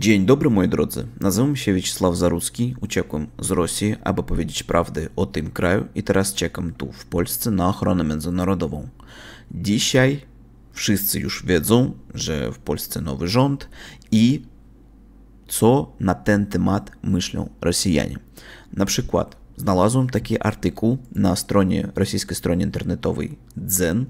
Dzień dobry moi drodzy, nazywam się Wiesław Zaruski, uciekłem z Rosji, aby powiedzieć prawdę o tym kraju i teraz czekam tu w Polsce na ochronę międzynarodową. Dzisiaj wszyscy już wiedzą, że w Polsce nowy rząd i co na ten temat myślą Rosjanie. Na przykład znalazłem taki artykuł na stronie, rosyjskiej stronie internetowej Zen.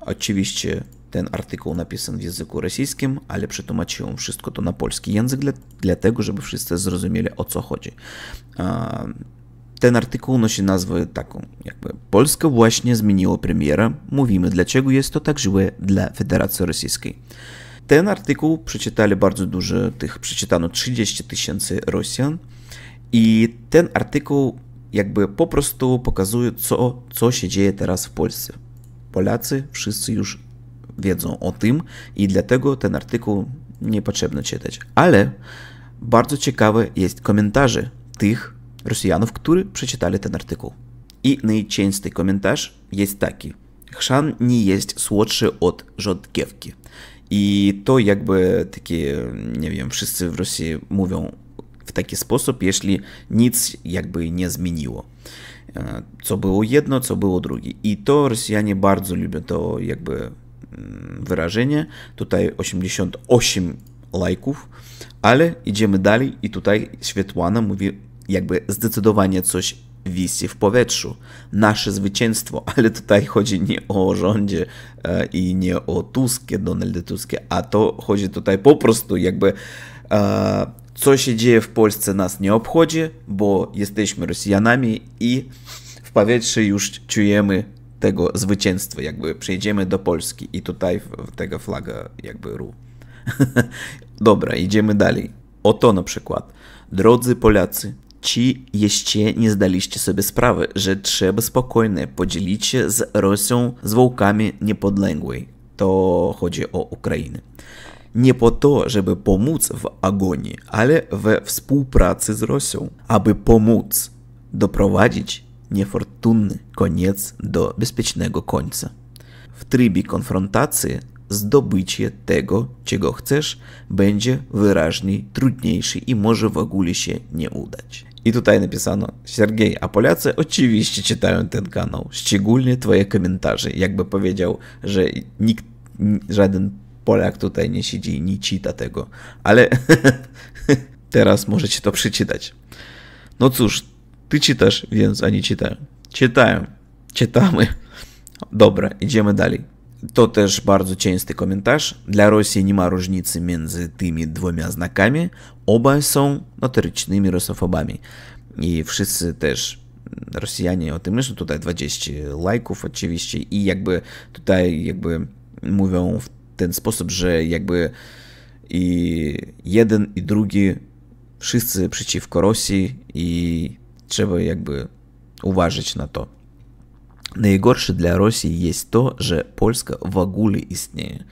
oczywiście ten artykuł napisany w języku rosyjskim, ale przetłumaczyłem wszystko to na polski język, dla, dlatego żeby wszyscy zrozumieli o co chodzi. Ten artykuł nosi nazwę taką, jakby Polska właśnie zmieniła premiera. Mówimy, dlaczego jest to tak złe dla Federacji Rosyjskiej. Ten artykuł przeczytali bardzo dużo tych, przeczytano 30 tysięcy Rosjan i ten artykuł jakby po prostu pokazuje, co, co się dzieje teraz w Polsce. Polacy wszyscy już wiedzą o tym i dlatego ten artykuł nie potrzebno czytać. Ale bardzo ciekawe jest komentarze tych Rosjanów, którzy przeczytali ten artykuł. I najczęstszy komentarz jest taki. Chrzan nie jest słodszy od rzodkiewki. I to jakby takie, nie wiem, wszyscy w Rosji mówią w taki sposób, jeśli nic jakby nie zmieniło. E, co było jedno, co było drugie. I to Rosjanie bardzo lubią to jakby Mm, wyrażenie. Tutaj 88 lajków, ale idziemy dalej i tutaj Świetłana mówi jakby zdecydowanie coś wisi w powietrzu. Nasze zwycięstwo, ale tutaj chodzi nie o rządzie e, i nie o Tuskie, Donald Tuskie, a to chodzi tutaj po prostu jakby e, co się dzieje w Polsce nas nie obchodzi, bo jesteśmy Rosjanami i w powietrzu już czujemy tego zwycięstwa, jakby przejdziemy do Polski i tutaj tego flaga jakby ru. Dobra, idziemy dalej. Oto na przykład. Drodzy Polacy, ci jeszcze nie zdaliście sobie sprawy, że trzeba spokojnie podzielić się z Rosją zwłokami niepodległej? To chodzi o Ukrainę. Nie po to, żeby pomóc w agonii, ale we współpracy z Rosją, aby pomóc doprowadzić niefortunny koniec do bezpiecznego końca. W trybie konfrontacji zdobycie tego, czego chcesz, będzie wyraźnie trudniejsze i może w ogóle się nie udać. I tutaj napisano, Sergiej, a Polacy oczywiście czytają ten kanał, szczególnie twoje komentarze. Jakby powiedział, że nikt, żaden Polak tutaj nie siedzi i nie czyta tego. Ale teraz możecie to przeczytać. No cóż, ty czytasz, więc oni czytają. Czytają. Czytamy. Dobra, idziemy dalej. To też bardzo częsty komentarz. Dla Rosji nie ma różnicy między tymi dwoma znakami. oba są notorycznymi rosofobami. I wszyscy też mm, Rosjanie o tym myślą. Tutaj 20 lajków oczywiście i jakby tutaj jakby mówią w ten sposób, że jakby i jeden i drugi wszyscy przeciwko Rosji i Trzeba jakby uważać na to. Najgorsze dla Rosji jest to, że Polska w ogóle istnieje.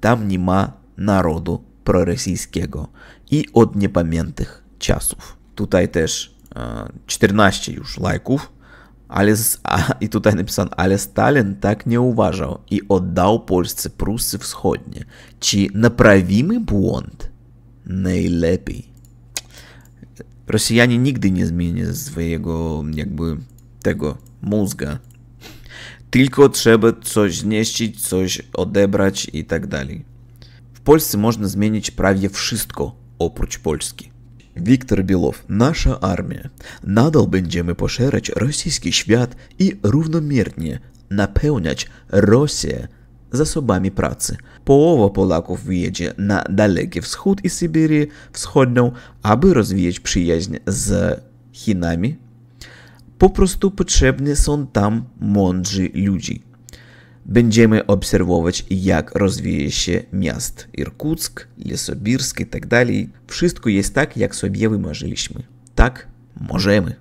Tam nie ma narodu prorosyjskiego i od niepamiętych czasów. Tutaj też e, 14 już lajków, ale z, a, i tutaj napisano, ale Stalin tak nie uważał i oddał Polsce Prusy Wschodnie. Czy naprawimy błąd? Najlepiej Rosjanie nigdy nie zmienią swojego jakby tego mózga. Tylko trzeba coś zniszczyć, coś odebrać i tak dalej. W Polsce można zmienić prawie wszystko oprócz Polski. Wiktor Bilow, nasza armia. Nadal będziemy poszerzać rosyjski świat i równomiernie napełniać Rosję zasobami pracy. Połowa Polaków wyjedzie na Daleki Wschód i Sybirię Wschodnią, aby rozwijać przyjaźń z Chinami. Po prostu potrzebni są tam mądrzy ludzie. Będziemy obserwować, jak rozwija się miast Irkuck, Lesobirsk i tak dalej. Wszystko jest tak, jak sobie wymarzyliśmy. Tak możemy.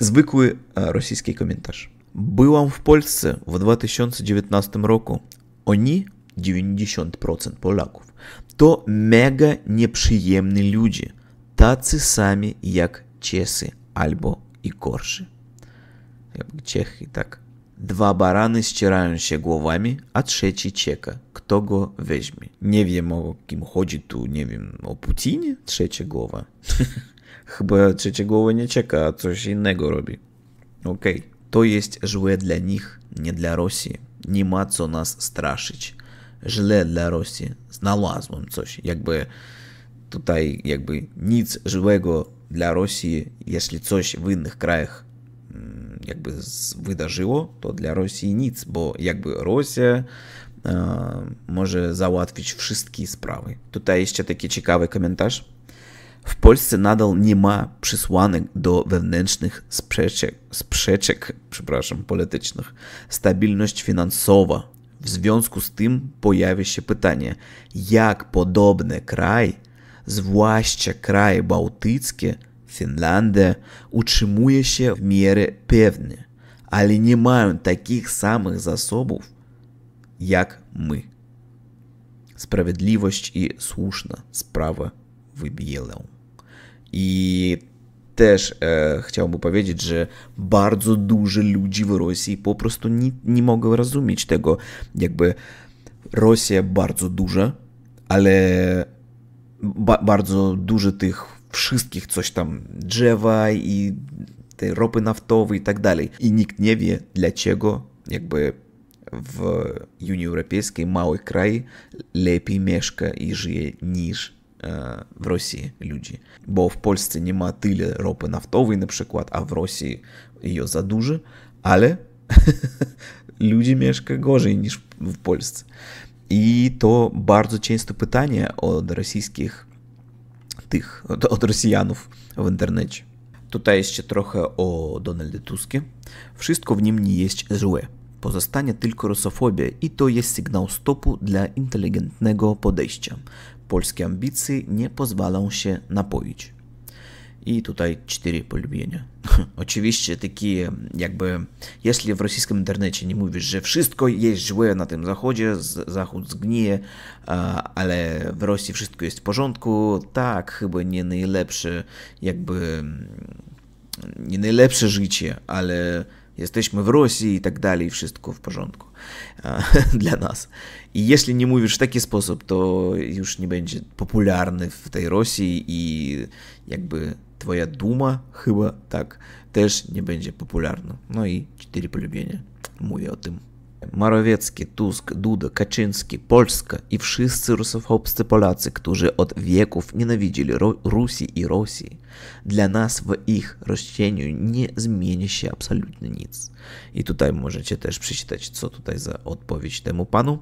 Zwykły e, rosyjski komentarz. Byłam w Polsce w 2019 roku. Oni 90% Polaków. To mega nieprzyjemni ludzie, tacy sami jak Czesy albo i gorszy. Czechy, tak. Dwa barany ścierają się głowami, a trzeci cieka. Kto go weźmie? Nie wiem o kim chodzi tu, nie wiem, o Putinie? Trzecia głowa. Chyba trzecia głowa nie cieka, a coś innego robi. Okej. Okay. To jest złe dla nich, nie dla Rosji. Nie ma co nas straszyć. Źle dla Rosji. Znalazłem coś. Jakby tutaj jakby nic złego dla Rosji, jeśli coś w innych krajach mm, jakby wydarzyło, to dla Rosji nic, bo jakby Rosja e, może załatwić wszystkie sprawy. Tutaj jeszcze taki ciekawy komentarz. W Polsce nadal nie ma przesłanek do wewnętrznych sprzeczek, sprzeczek przepraszam, politycznych. Stabilność finansowa. W związku z tym pojawia się pytanie, jak podobny kraj, zwłaszcza kraje bałtyckie, Finlandia, utrzymuje się w miarę pewnie, ale nie mają takich samych zasobów jak my. Sprawiedliwość i słuszna sprawa wybielę. I też e, chciałbym powiedzieć, że bardzo dużo ludzi w Rosji po prostu nie, nie mogą rozumieć tego, jakby Rosja bardzo duża, ale ba bardzo dużo tych wszystkich coś tam drzewa i te ropy naftowe i tak dalej. I nikt nie wie dlaczego jakby w Unii Europejskiej mały kraj lepiej mieszka i żyje niż E, w Rosji ludzi. Bo w Polsce nie ma tyle ropy naftowej na przykład, a w Rosji jej za dużo, ale ludzi mieszkają gorzej niż w Polsce. I to bardzo często pytanie od rosyjskich tych, od, Rosjanów w internecie. Tutaj jeszcze trochę o Donaldzie Tuskie. Wszystko w nim nie jest złe. Pozostanie tylko rusofobia i to jest sygnał stopu dla inteligentnego podejścia polskie ambicje nie pozwalą się napoić. I tutaj cztery polubienia. Oczywiście takie jakby, jeśli w rosyjskim internecie nie mówisz, że wszystko jest złe na tym zachodzie, zachód zgnije, ale w Rosji wszystko jest w porządku, tak, chyba nie najlepsze jakby, nie najlepsze życie, ale jesteśmy w Rosji i tak dalej, wszystko w porządku e, dla nas. I jeśli nie mówisz w taki sposób, to już nie będzie popularny w tej Rosji i jakby twoja duma chyba tak też nie będzie popularna. No i cztery polubienia. Mówię o tym. Morawiecki, Tusk, Duda, Kaczyński, Polska i wszyscy rusofobscy Polacy, którzy od wieków nienawidzili Ro Rosji i Rosji, dla nas w ich rozcieniu nie zmieni się absolutnie nic. I tutaj możecie też przeczytać, co tutaj za odpowiedź temu panu.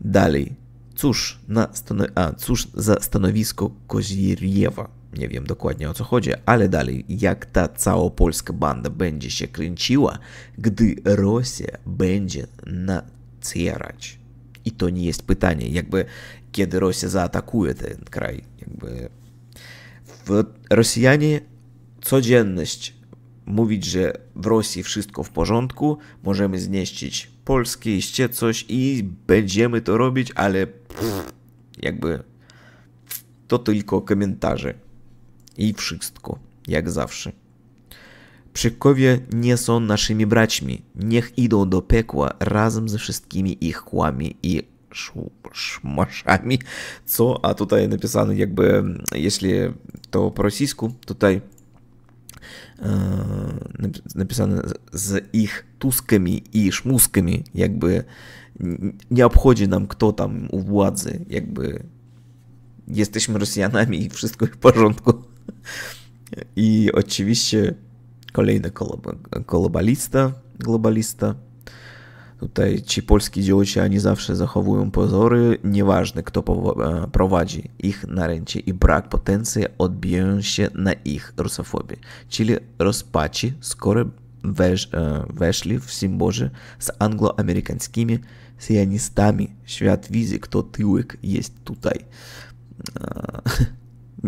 Dalej. Cóż, na a, cóż za stanowisko Koziriewa nie wiem dokładnie o co chodzi, ale dalej, jak ta cała polska banda będzie się kręciła, gdy Rosja będzie nacierać. I to nie jest pytanie, jakby kiedy Rosja zaatakuje ten kraj. Jakby w Rosjanie codzienność mówić, że w Rosji wszystko w porządku, możemy znieścić Polskę, iście coś i będziemy to robić, ale pff, jakby to tylko komentarze. I wszystko, jak zawsze. Przykowie nie są naszymi braćmi. Niech idą do piekła razem ze wszystkimi ich kłami i szmaszami. Co? A tutaj napisane jakby, jeśli to po rosyjsku, tutaj e, napisane z ich tuskami i szmuskami, jakby nie obchodzi nam kto tam u władzy, jakby jesteśmy Rosjanami i wszystko w porządku. I oczywiście kolejny globalista, globalista. Tutaj ci polscy działacze, oni zawsze zachowują pozory, nieważne kto e, prowadzi ich na i brak potencji odbiją się na ich rusofobii, czyli rozpaci, skoro wesz, e, weszli w symboże z angloamerykańskimi sionistami, Świat wizy, kto tyłek jest tutaj. E,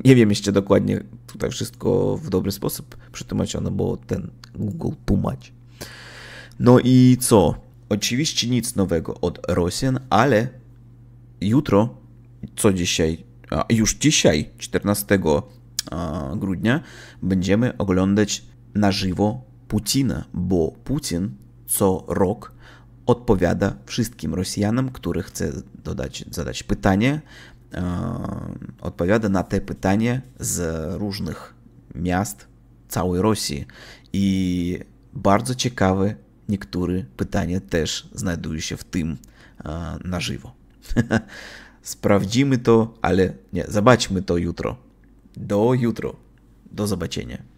Nie wiem jeszcze dokładnie tutaj wszystko w dobry sposób przetłumaczone, no bo ten Google tłumacz. No i co? Oczywiście nic nowego od Rosjan, ale jutro, co dzisiaj, a już dzisiaj, 14 grudnia, będziemy oglądać na żywo Putina, bo Putin co rok odpowiada wszystkim Rosjanom, którzy chce dodać, zadać pytanie odpowiada na te pytania z różnych miast całej Rosji. I bardzo ciekawe niektóre pytania też znajdują się w tym na żywo. Sprawdzimy to, ale nie, zobaczmy to jutro. Do jutro. Do zobaczenia.